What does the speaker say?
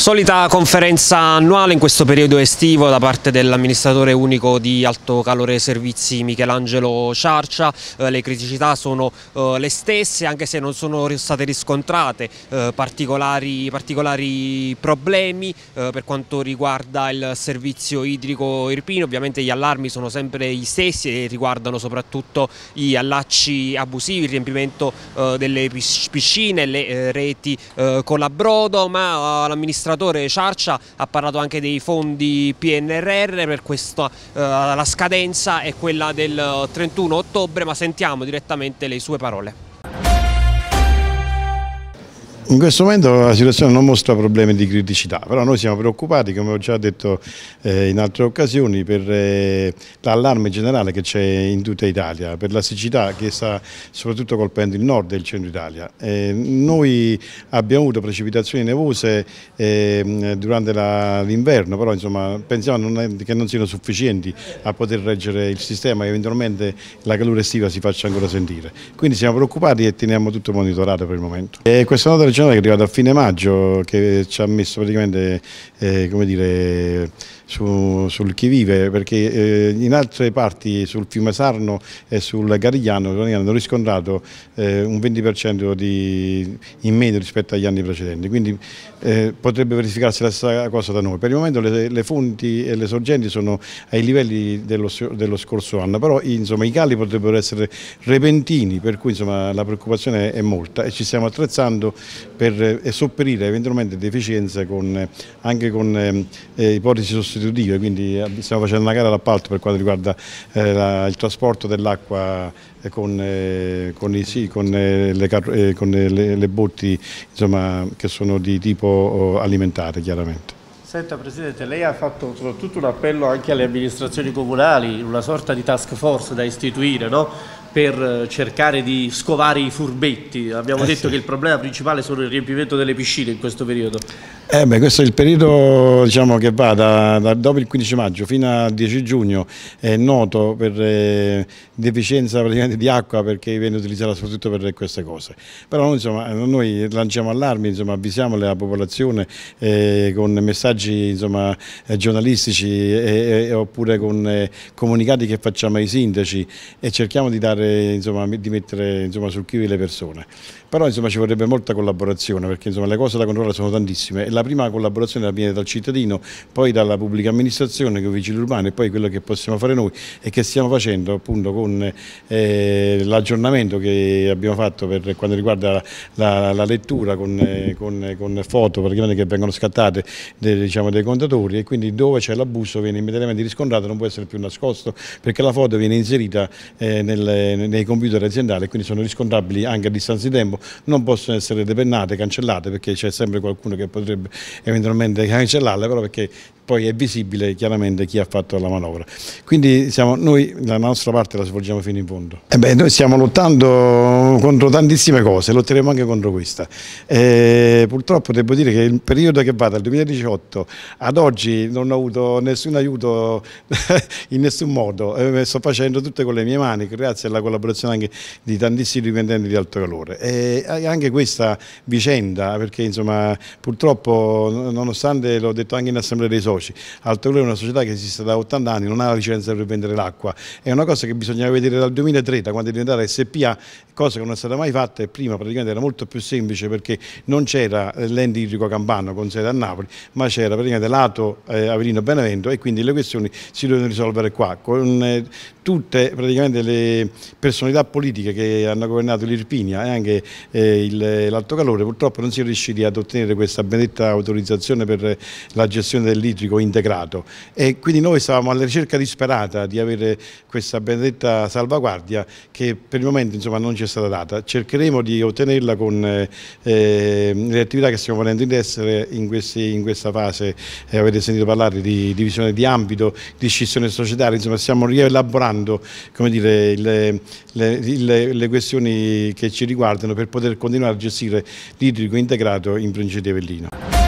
Solita conferenza annuale in questo periodo estivo da parte dell'amministratore unico di Alto Calore Servizi Michelangelo Ciarcia, eh, le criticità sono eh, le stesse anche se non sono state riscontrate eh, particolari, particolari, problemi eh, per quanto riguarda il servizio idrico irpino, ovviamente gli allarmi sono sempre gli stessi e riguardano soprattutto gli allacci abusivi, il riempimento eh, delle piscine, le eh, reti con la brodo, ma l'amministratore amministratore Ciarcia ha parlato anche dei fondi PNRR per questa, uh, la scadenza è quella del 31 eh, ottobre ma sentiamo direttamente le sue parole. In questo momento la situazione non mostra problemi di criticità, però noi siamo preoccupati, come ho già detto eh, in altre occasioni, per eh, l'allarme generale che c'è in tutta Italia, per la siccità che sta soprattutto colpendo il nord e il centro Italia. Eh, noi abbiamo avuto precipitazioni nevose durante l'inverno, però insomma, pensiamo che non siano sufficienti a poter reggere il sistema e eventualmente la calura estiva si faccia ancora sentire. Quindi siamo preoccupati e teniamo tutto monitorato per il momento. E questa nota giornata che è arrivata a fine maggio che ci ha messo praticamente eh, come dire, su, sul chi vive perché eh, in altre parti sul fiume Sarno e sul Garigliano hanno riscontrato eh, un 20% di, in meno rispetto agli anni precedenti quindi eh, potrebbe verificarsi la stessa cosa da noi per il momento le, le fonti e le sorgenti sono ai livelli dello, dello scorso anno però insomma, i cali potrebbero essere repentini per cui insomma, la preoccupazione è molta e ci stiamo attrezzando per eh, sopperire eventualmente deficienze con, eh, anche con eh, eh, ipotesi sostitutive, quindi stiamo facendo una gara d'appalto per quanto riguarda eh, la, il trasporto dell'acqua con, eh, con, i, sì, con, le, con le, le, botti insomma, che sono di tipo oh, alimentare chiaramente. Senta Presidente, lei ha fatto soprattutto un appello anche alle amministrazioni comunali, una sorta di task force da istituire, no? per eh, cercare di scovare i furbetti. Abbiamo eh detto sì. che il problema principale sono il riempimento delle piscine in questo periodo. Eh beh, questo è il periodo diciamo, che va da, da, dopo il 15 maggio fino al 10 giugno, è noto per eh, deficienza di acqua perché viene utilizzata soprattutto per queste cose. Però noi, insomma, eh, noi lanciamo allarmi, insomma, avvisiamo la popolazione eh, con messaggi insomma, eh, giornalistici oppure con comunicati che facciamo ai sindaci e cerchiamo di dare fare, insomma, di mettere insomma, sul chiuso le persone. Però insomma, ci vorrebbe molta collaborazione perché insomma, le cose da controllare sono tantissime la prima collaborazione la viene dal cittadino, poi dalla pubblica amministrazione, con i vigili urbani e poi quello che possiamo fare noi e che stiamo facendo appunto con eh, l'aggiornamento che abbiamo fatto per quanto riguarda la, la, la lettura con, eh, con, con, foto praticamente che vengono scattate dei, diciamo, dei contatori e quindi dove c'è l'abuso viene immediatamente riscontrato, non può essere più nascosto perché la foto viene inserita eh, nel nei computer aziendali e quindi sono riscontrabili anche a distanza di tempo, non possono essere depennate, cancellate perché c'è sempre qualcuno che potrebbe eventualmente cancellarle, però perché poi è visibile chiaramente chi ha fatto la manovra. Quindi siamo, noi la nostra parte la svolgiamo fino in fondo. E eh beh, noi stiamo lottando contro tantissime cose, lotteremo anche contro questa. Eh, purtroppo devo dire che il periodo che va dal 2018 ad oggi non ho avuto nessun aiuto in nessun modo, e eh, sto facendo tutto con le mie mani, grazie alla collaborazione anche di tantissimi dipendenti di alto calore. E eh, anche questa vicenda, perché insomma purtroppo nonostante l'ho detto anche in assemblea dei soci, veloci. Altrove è una società che esiste da 80 anni, non ha la licenza per vendere l'acqua. È una cosa che bisogna vedere dal 2003, da quando è diventata SPA, cosa che non è stata mai fatta e prima praticamente era molto più semplice perché non c'era eh, l'ente idrico campano con sede a Napoli, ma c'era praticamente lato eh, Avellino Benevento e quindi le questioni si dovevano risolvere qua. Con eh, tutte praticamente le personalità politiche che hanno governato l'Irpinia e anche eh, l'Alto Calore purtroppo non si è riusciti ad ottenere questa benedetta autorizzazione per la gestione dell'idrico pubblico integrato e quindi noi stavamo alla ricerca disperata di avere questa benedetta salvaguardia che per il momento insomma, non ci è stata data. Cercheremo di ottenerla con eh, eh le attività che stiamo ponendo in essere in, questi, in questa fase, eh, avete sentito parlare di divisione di ambito, di scissione societaria, insomma stiamo rielaborando dire, le, le, le, questioni che ci riguardano per poter continuare a gestire l'idrico integrato in provincia di Avellino.